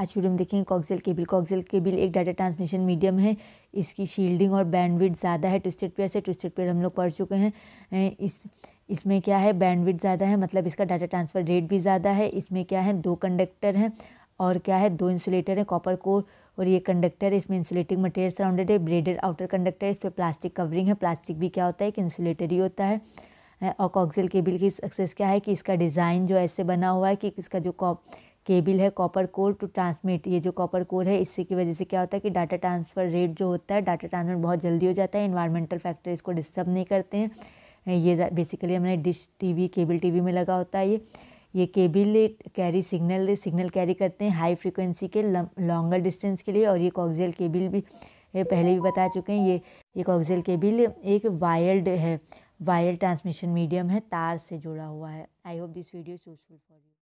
आज की वीडियो में देखेंगे कॉक्सिल केबल कॉक्सिल केबल एक डाटा ट्रांसमिशन मीडियम है इसकी शील्डिंग और बैंडविड ज़्यादा है ट्विस्टेड पेयर से ट्विस्टेड पेयर हम लोग पढ़ चुके हैं इस इसमें क्या है बैंडविड ज़्यादा है मतलब इसका डाटा ट्रांसफ़र रेट भी ज़्यादा है इसमें क्या है दो कंडक्टर हैं और क्या है दो इंसुलेटर है कॉपर कोर और ये कंडक्टर है इसमें इंसुलेटिंग मटेरियल सराउंडेड है ब्रेडेड आउटर कंडक्टर है इस पर प्लास्टिक कवरिंग है प्लास्टिक भी क्या होता है एक इंसुलेटर ही होता है और कॉक्सिल केबल की सक्सेस क्या है कि इसका डिज़ाइन जो ऐसे बना हुआ है कि इसका जो कॉप केबल है कॉपर कोर टू ट्रांसमिट ये जो कॉपर कोर है इससे की वजह से क्या होता है कि डाटा ट्रांसफ़र रेट जो होता है डाटा ट्रांसफर बहुत जल्दी हो जाता है इन्वायरमेंटल फैक्टर इसको डिस्टर्ब नहीं करते हैं ये बेसिकली हमने डिश टीवी केबल टीवी में लगा होता है ये ये cable carry signal signal carry करते हैं हाई फ्रिक्वेंसी के लॉन्गर डिस्टेंस के लिए और ये कॉक्जेल केबल भी पहले भी बता चुके हैं ये ये कॉक्जेल केबल एक वायर्ड है वायर ट्रांसमिशन मीडियम है तार से जुड़ा हुआ है I hope this video is useful for you